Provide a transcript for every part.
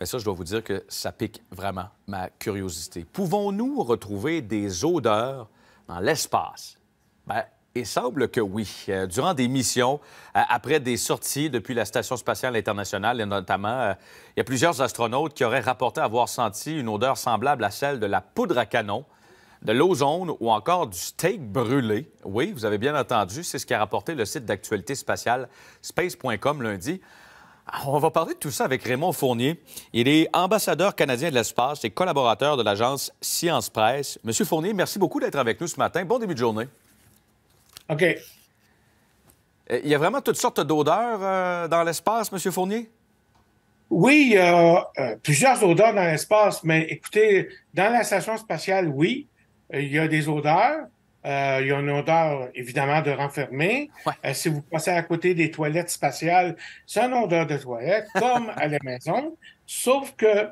Bien, ça, je dois vous dire que ça pique vraiment ma curiosité. Pouvons-nous retrouver des odeurs dans l'espace? Bien, il semble que oui. Euh, durant des missions, euh, après des sorties depuis la Station spatiale internationale, et notamment, euh, il y a plusieurs astronautes qui auraient rapporté avoir senti une odeur semblable à celle de la poudre à canon, de l'ozone ou encore du steak brûlé. Oui, vous avez bien entendu, c'est ce qu'a rapporté le site d'actualité spatiale space.com lundi. On va parler de tout ça avec Raymond Fournier. Il est ambassadeur canadien de l'espace et collaborateur de l'agence Science Presse. Monsieur Fournier, merci beaucoup d'être avec nous ce matin. Bon début de journée. OK. Euh, il y a vraiment toutes sortes d'odeurs euh, dans l'espace, Monsieur Fournier? Oui, il y a euh, plusieurs odeurs dans l'espace, mais écoutez, dans la station spatiale, oui, il y a des odeurs. Euh, il y a une odeur, évidemment, de renfermé. Euh, si vous passez à côté des toilettes spatiales, c'est une odeur de toilette, comme à la maison. Sauf que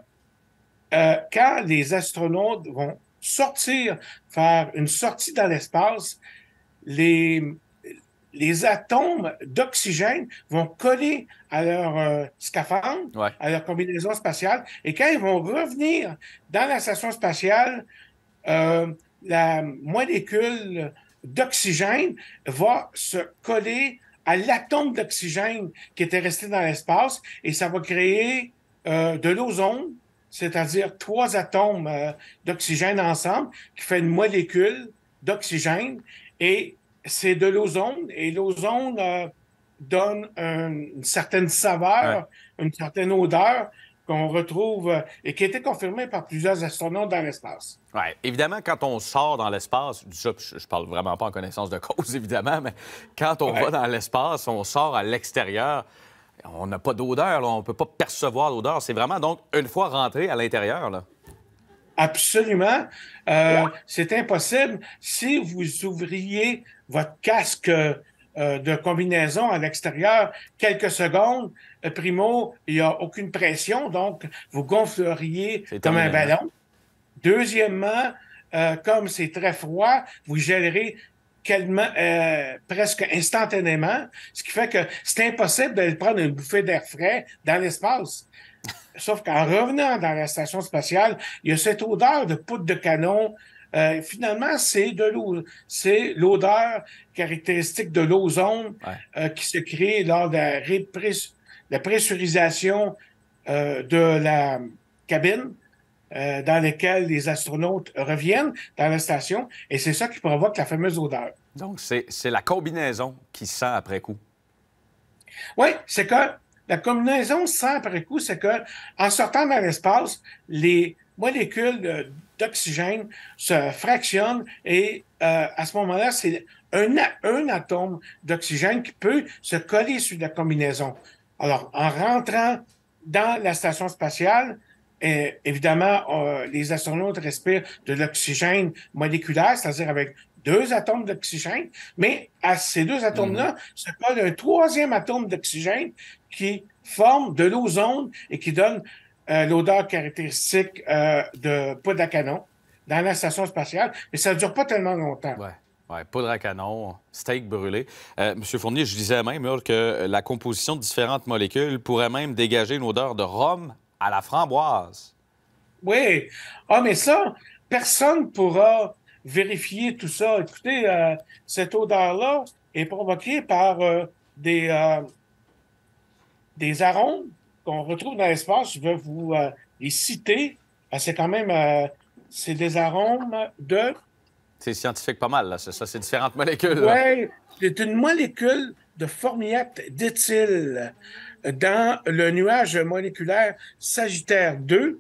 euh, quand les astronautes vont sortir, faire une sortie dans l'espace, les, les atomes d'oxygène vont coller à leur scaphandre, à leur combinaison spatiale, et quand ils vont revenir dans la station spatiale, la molécule d'oxygène va se coller à l'atome d'oxygène qui était resté dans l'espace et ça va créer euh, de l'ozone, c'est-à-dire trois atomes euh, d'oxygène ensemble qui fait une molécule d'oxygène et c'est de l'ozone et l'ozone euh, donne une certaine saveur, une certaine odeur qu'on retrouve euh, et qui a été confirmé par plusieurs astronautes dans l'espace. Oui, évidemment, quand on sort dans l'espace, je, ne parle vraiment pas en connaissance de cause, évidemment, mais quand on va dans l'espace, on sort à l'extérieur, on n'a pas d'odeur, on ne peut pas percevoir l'odeur. C'est vraiment donc une fois rentré à l'intérieur. Là. Absolument. Euh, c'est impossible. Si vous ouvriez votre casque euh, euh, de combinaison à l'extérieur quelques secondes, euh, primo, il n'y a aucune pression, donc vous gonfleriez comme un ballon. Deuxièmement, euh, comme c'est très froid, vous gélerez presque instantanément, ce qui fait que c'est impossible de prendre une bouffée d'air frais dans l'espace. Sauf qu'en revenant dans la station spatiale, il y a cette odeur de poudre de canon euh, finalement, c'est de l'eau, c'est l'odeur caractéristique de l'ozone euh, qui se crée lors de la, pressurisation euh, de la cabine dans laquelle les astronautes reviennent dans la station, et c'est ça qui provoque la fameuse odeur. Donc, c'est la combinaison qui sent après coup. Oui, c'est que la combinaison sent après coup, c'est que en sortant dans l'espace, les molécules d'oxygène se fractionne et euh, à ce moment-là, c'est un, un atome d'oxygène qui peut se coller sur la combinaison. Alors, en rentrant dans la station spatiale, évidemment, euh, les astronautes respirent de l'oxygène moléculaire, c'est-à-dire avec deux atomes d'oxygène, mais à ces deux atomes-là mhm. se colle un troisième atome d'oxygène qui forme de l'ozone et qui donne euh, l'odeur caractéristique euh, de poudre à canon dans la station spatiale, mais ça ne dure pas tellement longtemps. Oui, poudre à canon, steak brûlé. Euh, Monsieur Fournier, je disais même que la composition de différentes molécules pourrait même dégager une odeur de rhum à la framboise. Oui. Ah, mais ça, personne pourra vérifier tout ça. Écoutez, cette odeur-là est provoquée par des, des arômes qu'on retrouve dans l'espace, je vais vous euh, les citer. c'est quand même euh, c'est des arômes de. C'est scientifique pas mal, là. C'est ça, c'est différentes molécules. Oui, c'est une molécule de formiate d'éthyle dans le nuage moléculaire Sagittaire 2.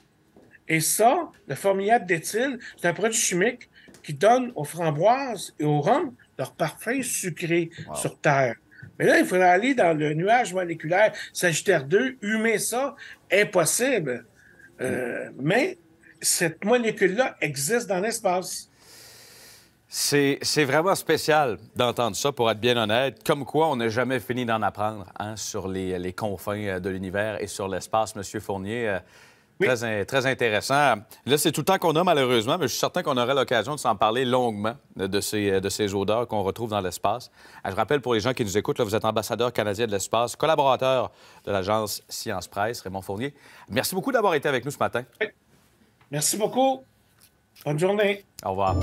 Et ça, le formiate d'éthyle, c'est un produit chimique qui donne aux framboises et aux rhum leur parfum sucré sur Terre. Mais là, il faudrait aller dans le nuage moléculaire Sagittaire 2, humer ça, impossible. Euh, mais cette molécule-là existe dans l'espace. C'est vraiment spécial d'entendre ça, pour être bien honnête. Comme quoi, on n'a jamais fini d'en apprendre hein, sur les, les, confins euh, de l'univers et sur l'espace. Monsieur Fournier, euh, Très, intéressant. Là, c'est tout le temps qu'on a, malheureusement, mais je suis certain qu'on aurait l'occasion de s'en parler longuement de ces, odeurs qu'on retrouve dans l'espace. Ah, je rappelle pour les gens qui nous écoutent, vous êtes ambassadeur canadien de l'espace, collaborateur de l'agence Science Presse, Raymond Fournier. Merci beaucoup d'avoir été avec nous ce matin. Merci beaucoup. Bonne journée. Au revoir.